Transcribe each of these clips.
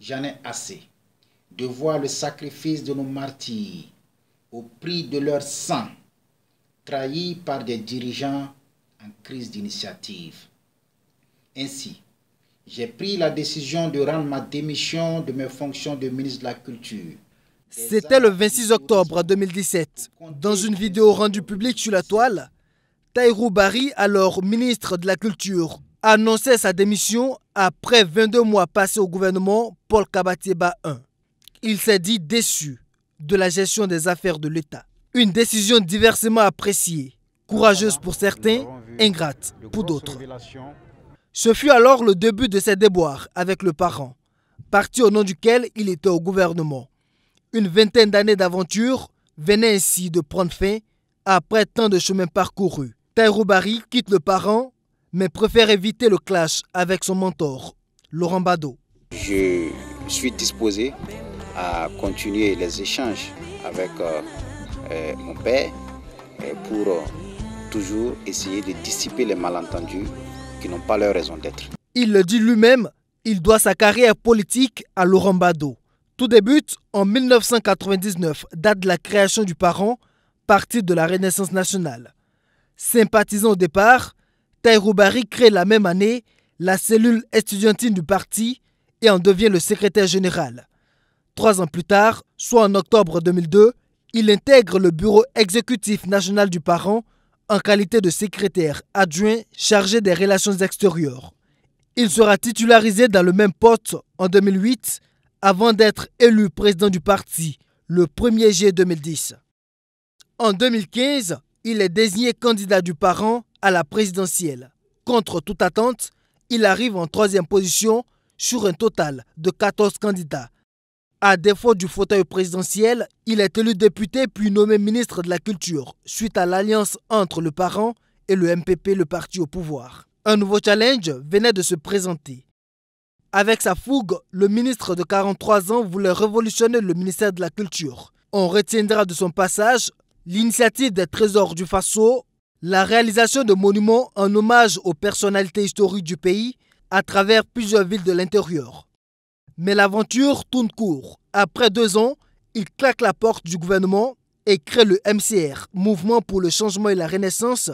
j'en ai assez de voir le sacrifice de nos martyrs au prix de leur sang, trahi par des dirigeants en crise d'initiative. Ainsi, j'ai pris la décision de rendre ma démission de mes fonctions de ministre de la Culture. C'était le 26 octobre 2017. Dans une vidéo rendue publique sur la toile, Taïrou Bari, alors ministre de la Culture, annonçait sa démission après 22 mois passés au gouvernement Paul Kabatieba I. Il s'est dit déçu de la gestion des affaires de l'État. Une décision diversement appréciée, courageuse pour certains, ingrate pour d'autres. Ce fut alors le début de ses déboires avec le parent, parti au nom duquel il était au gouvernement. Une vingtaine d'années d'aventure venait ainsi de prendre fin après tant de chemins parcourus Tairo Barry quitte le parent, mais préfère éviter le clash avec son mentor, Laurent Bado. Je suis disposé à continuer les échanges avec euh, euh, mon père euh, pour toujours essayer de dissiper les malentendus qui n'ont pas leur raison d'être. Il le dit lui-même, il doit sa carrière politique à Laurent Bado. Tout débute en 1999, date de la création du parent, parti de la Renaissance nationale. Sympathisant au départ, Barry crée la même année la cellule étudiantine du parti et en devient le secrétaire général. Trois ans plus tard, soit en octobre 2002, il intègre le bureau exécutif national du parent en qualité de secrétaire adjoint chargé des relations extérieures. Il sera titularisé dans le même poste en 2008 avant d'être élu président du parti le 1er juillet 2010. En 2015, il est désigné candidat du parent à la présidentielle. Contre toute attente, il arrive en troisième position sur un total de 14 candidats. À défaut du fauteuil présidentiel, il est élu député puis nommé ministre de la Culture suite à l'alliance entre le parent et le MPP, le parti au pouvoir. Un nouveau challenge venait de se présenter. Avec sa fougue, le ministre de 43 ans voulait révolutionner le ministère de la Culture. On retiendra de son passage L'initiative des trésors du Faso, la réalisation de monuments en hommage aux personnalités historiques du pays à travers plusieurs villes de l'intérieur. Mais l'aventure tourne court. Après deux ans, il claque la porte du gouvernement et crée le MCR, Mouvement pour le Changement et la Renaissance,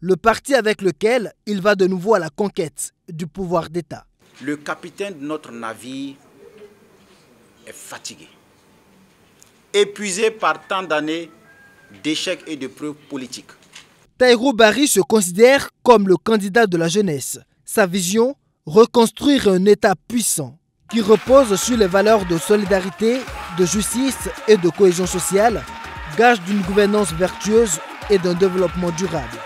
le parti avec lequel il va de nouveau à la conquête du pouvoir d'État. Le capitaine de notre navire est fatigué, épuisé par tant d'années d'échecs et de preuves politiques. Taïrou Barry se considère comme le candidat de la jeunesse. Sa vision, reconstruire un État puissant qui repose sur les valeurs de solidarité, de justice et de cohésion sociale, gage d'une gouvernance vertueuse et d'un développement durable.